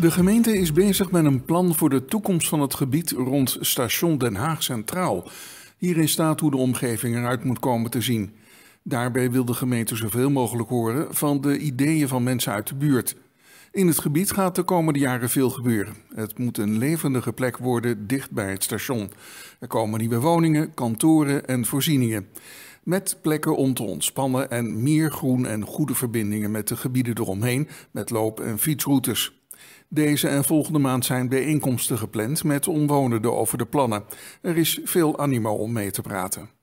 De gemeente is bezig met een plan voor de toekomst van het gebied rond station Den Haag Centraal. Hierin staat hoe de omgeving eruit moet komen te zien. Daarbij wil de gemeente zoveel mogelijk horen van de ideeën van mensen uit de buurt. In het gebied gaat de komende jaren veel gebeuren. Het moet een levendige plek worden dicht bij het station. Er komen nieuwe woningen, kantoren en voorzieningen. Met plekken om te ontspannen en meer groen en goede verbindingen met de gebieden eromheen, met loop- en fietsroutes. Deze en volgende maand zijn bijeenkomsten gepland met omwonenden over de plannen. Er is veel animo om mee te praten.